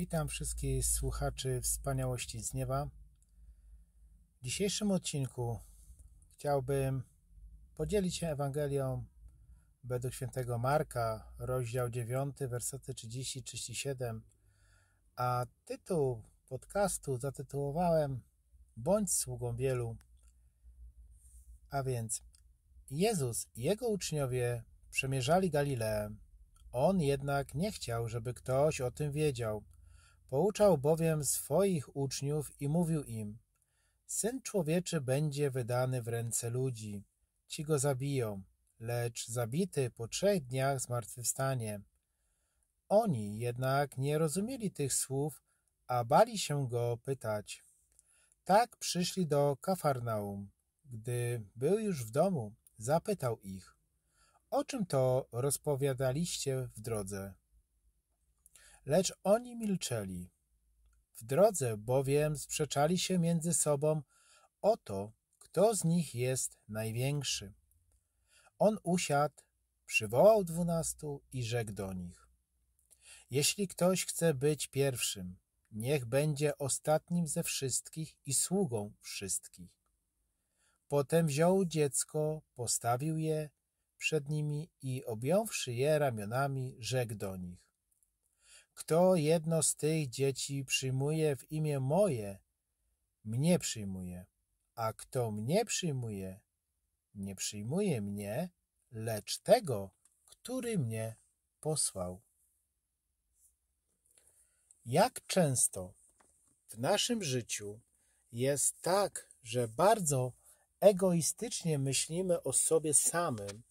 Witam wszystkich słuchaczy wspaniałości z nieba. W dzisiejszym odcinku chciałbym podzielić się Ewangelią według świętego Marka, rozdział 9, wersety 30-37, a tytuł podcastu zatytułowałem Bądź sługą wielu. A więc Jezus i jego uczniowie przemierzali Galileę. On jednak nie chciał, żeby ktoś o tym wiedział – Pouczał bowiem swoich uczniów i mówił im: Syn człowieczy będzie wydany w ręce ludzi. Ci go zabiją, lecz zabity po trzech dniach zmartwychwstanie. Oni jednak nie rozumieli tych słów, a bali się go pytać. Tak przyszli do Kafarnaum. Gdy był już w domu, zapytał ich: O czym to rozpowiadaliście w drodze? Lecz oni milczeli. W drodze bowiem sprzeczali się między sobą o to, kto z nich jest największy. On usiadł, przywołał dwunastu i rzekł do nich: Jeśli ktoś chce być pierwszym, niech będzie ostatnim ze wszystkich i sługą wszystkich. Potem wziął dziecko, postawił je przed nimi i objąwszy je ramionami, rzekł do nich: kto jedno z tych dzieci przyjmuje w imię moje, mnie przyjmuje, a kto mnie przyjmuje, nie przyjmuje mnie, lecz tego, który mnie posłał. Jak często w naszym życiu jest tak, że bardzo egoistycznie myślimy o sobie samym,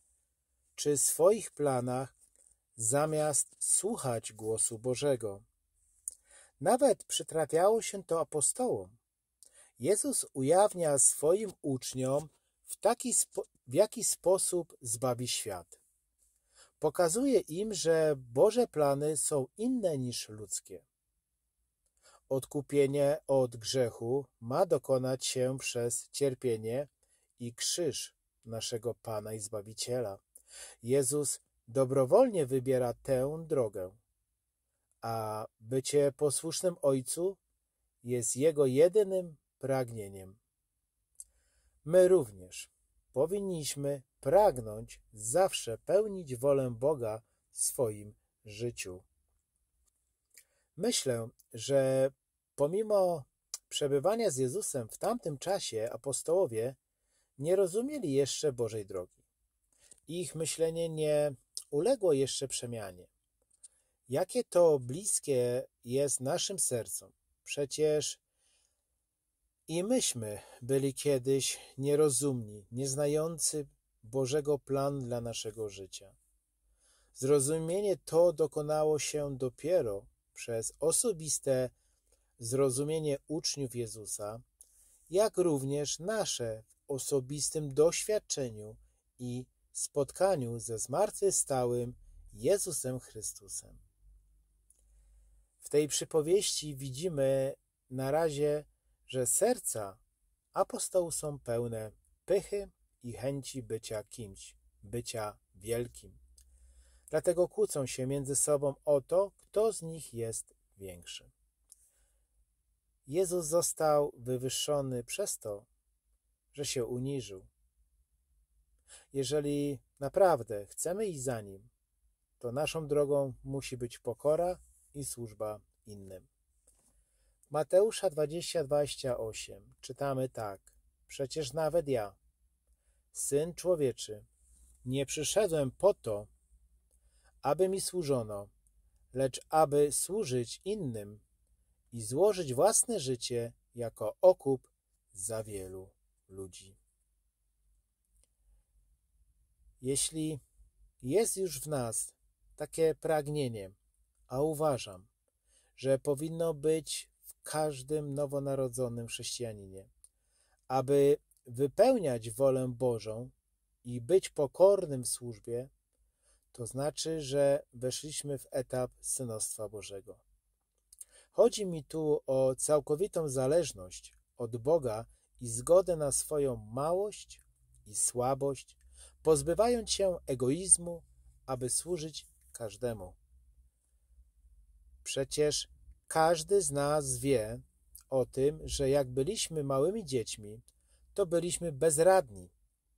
czy swoich planach, zamiast słuchać głosu Bożego. Nawet przytrafiało się to apostołom. Jezus ujawnia swoim uczniom, w, taki w jaki sposób zbawi świat. Pokazuje im, że Boże plany są inne niż ludzkie. Odkupienie od grzechu ma dokonać się przez cierpienie i krzyż naszego Pana i Zbawiciela. Jezus dobrowolnie wybiera tę drogę, a bycie posłusznym Ojcu jest Jego jedynym pragnieniem. My również powinniśmy pragnąć zawsze pełnić wolę Boga w swoim życiu. Myślę, że pomimo przebywania z Jezusem w tamtym czasie apostołowie nie rozumieli jeszcze Bożej drogi ich myślenie nie uległo jeszcze przemianie. Jakie to bliskie jest naszym sercom? Przecież i myśmy byli kiedyś nierozumni, nieznający Bożego plan dla naszego życia. Zrozumienie to dokonało się dopiero przez osobiste zrozumienie uczniów Jezusa, jak również nasze w osobistym doświadczeniu i spotkaniu ze zmartwychwstałym Jezusem Chrystusem. W tej przypowieści widzimy na razie, że serca apostołów są pełne pychy i chęci bycia kimś, bycia wielkim. Dlatego kłócą się między sobą o to, kto z nich jest większy. Jezus został wywyższony przez to, że się uniżył, jeżeli naprawdę chcemy iść za Nim, to naszą drogą musi być pokora i służba innym. Mateusza 20:28 czytamy tak: Przecież nawet ja, syn człowieczy, nie przyszedłem po to, aby mi służono, lecz aby służyć innym i złożyć własne życie jako okup za wielu ludzi. Jeśli jest już w nas takie pragnienie, a uważam, że powinno być w każdym nowonarodzonym chrześcijaninie, aby wypełniać wolę Bożą i być pokornym w służbie, to znaczy, że weszliśmy w etap synostwa Bożego. Chodzi mi tu o całkowitą zależność od Boga i zgodę na swoją małość i słabość, pozbywając się egoizmu, aby służyć każdemu. Przecież każdy z nas wie o tym, że jak byliśmy małymi dziećmi, to byliśmy bezradni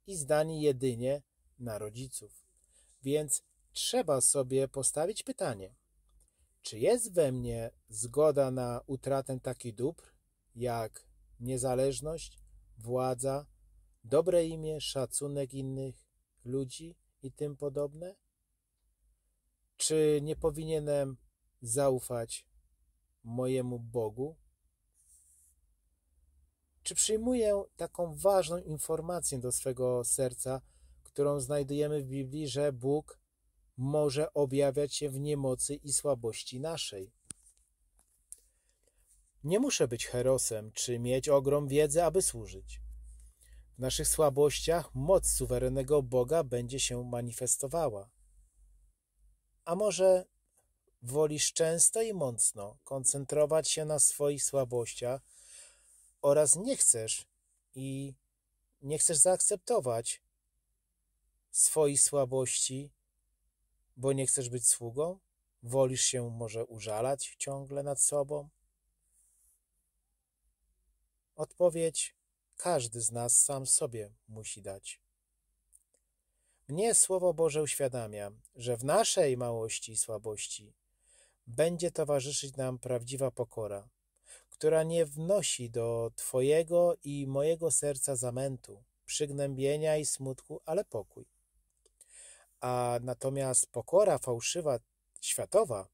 i zdani jedynie na rodziców. Więc trzeba sobie postawić pytanie: czy jest we mnie zgoda na utratę takich dóbr jak niezależność, władza, dobre imię, szacunek innych, ludzi i tym podobne? Czy nie powinienem zaufać mojemu Bogu? Czy przyjmuję taką ważną informację do swego serca, którą znajdujemy w Biblii, że Bóg może objawiać się w niemocy i słabości naszej? Nie muszę być herosem czy mieć ogrom wiedzy, aby służyć naszych słabościach moc suwerennego Boga będzie się manifestowała. A może wolisz często i mocno koncentrować się na swoich słabościach oraz nie chcesz i nie chcesz zaakceptować swoich słabości, bo nie chcesz być sługą? Wolisz się może użalać ciągle nad sobą? Odpowiedź każdy z nas sam sobie musi dać. Mnie Słowo Boże uświadamia, że w naszej małości i słabości będzie towarzyszyć nam prawdziwa pokora, która nie wnosi do Twojego i mojego serca zamętu, przygnębienia i smutku, ale pokój. A natomiast pokora fałszywa, światowa,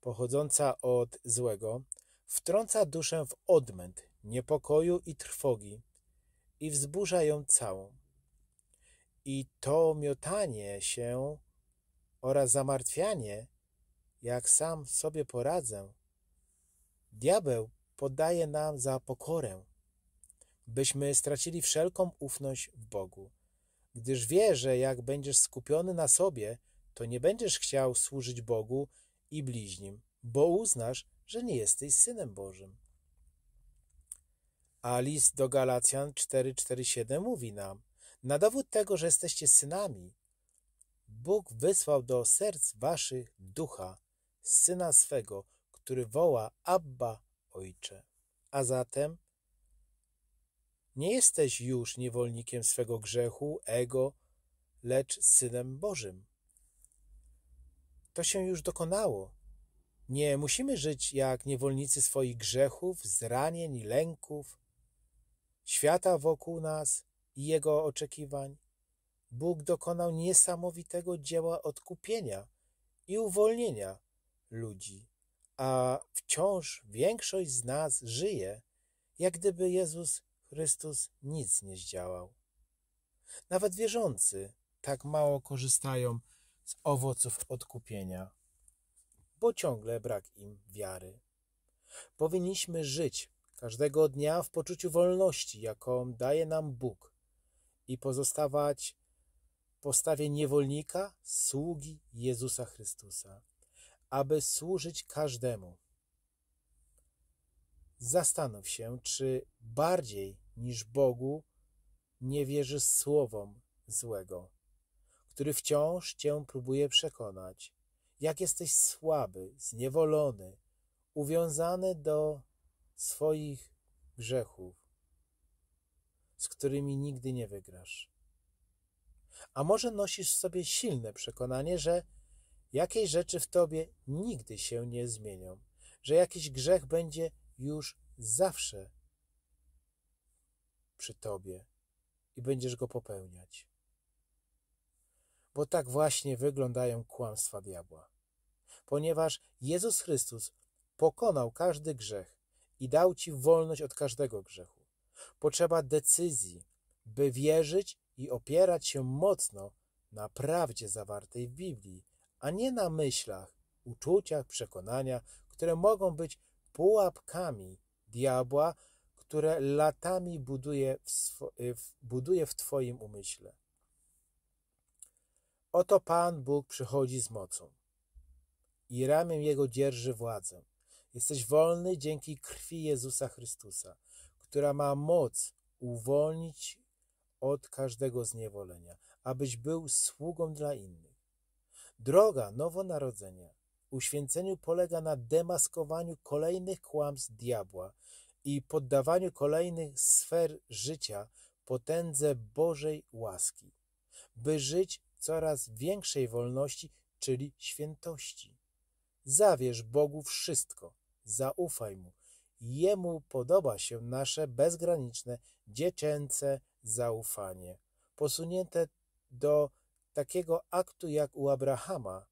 pochodząca od złego, wtrąca duszę w odmęt niepokoju i trwogi i wzburza ją całą. I to miotanie się oraz zamartwianie, jak sam sobie poradzę, diabeł podaje nam za pokorę, byśmy stracili wszelką ufność w Bogu. Gdyż wie, że jak będziesz skupiony na sobie, to nie będziesz chciał służyć Bogu i bliźnim, bo uznasz, że nie jesteś synem Bożym. A list do Galacjan 4:47 mówi nam: Na dowód tego, że jesteście synami, Bóg wysłał do serc waszych ducha, syna swego, który woła Abba, ojcze. A zatem nie jesteś już niewolnikiem swego grzechu, ego, lecz synem Bożym. To się już dokonało. Nie musimy żyć jak niewolnicy swoich grzechów, zranień, lęków, świata wokół nas i jego oczekiwań, Bóg dokonał niesamowitego dzieła odkupienia i uwolnienia ludzi, a wciąż większość z nas żyje, jak gdyby Jezus Chrystus nic nie zdziałał. Nawet wierzący tak mało korzystają z owoców odkupienia, bo ciągle brak im wiary. Powinniśmy żyć każdego dnia w poczuciu wolności, jaką daje nam Bóg, i pozostawać w postawie niewolnika, sługi Jezusa Chrystusa, aby służyć każdemu. Zastanów się, czy bardziej niż Bogu nie wierzysz słowom złego, który wciąż cię próbuje przekonać, jak jesteś słaby, zniewolony, uwiązany do swoich grzechów, z którymi nigdy nie wygrasz. A może nosisz w sobie silne przekonanie, że jakieś rzeczy w tobie nigdy się nie zmienią, że jakiś grzech będzie już zawsze przy tobie i będziesz go popełniać. Bo tak właśnie wyglądają kłamstwa diabła. Ponieważ Jezus Chrystus pokonał każdy grzech, i dał ci wolność od każdego grzechu. Potrzeba decyzji, by wierzyć i opierać się mocno na prawdzie zawartej w Biblii, a nie na myślach, uczuciach, przekonaniach, które mogą być pułapkami diabła, które latami buduje w, y, buduje w Twoim umyśle. Oto Pan Bóg przychodzi z mocą i ramię Jego dzierży władzę. Jesteś wolny dzięki krwi Jezusa Chrystusa, która ma moc uwolnić od każdego zniewolenia, abyś był sługą dla innych. Droga nowonarodzenia uświęceniu polega na demaskowaniu kolejnych kłamstw diabła i poddawaniu kolejnych sfer życia potędze Bożej łaski, by żyć coraz większej wolności, czyli świętości. Zawierz Bogu wszystko, zaufaj mu. Jemu podoba się nasze bezgraniczne, dziecięce zaufanie, posunięte do takiego aktu jak u Abrahama,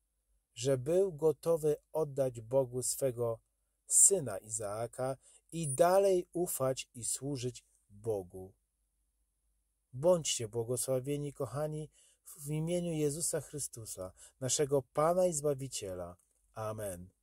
że był gotowy oddać Bogu swego syna Izaaka i dalej ufać i służyć Bogu. Bądźcie błogosławieni, kochani, w imieniu Jezusa Chrystusa, naszego Pana i Zbawiciela. Amen.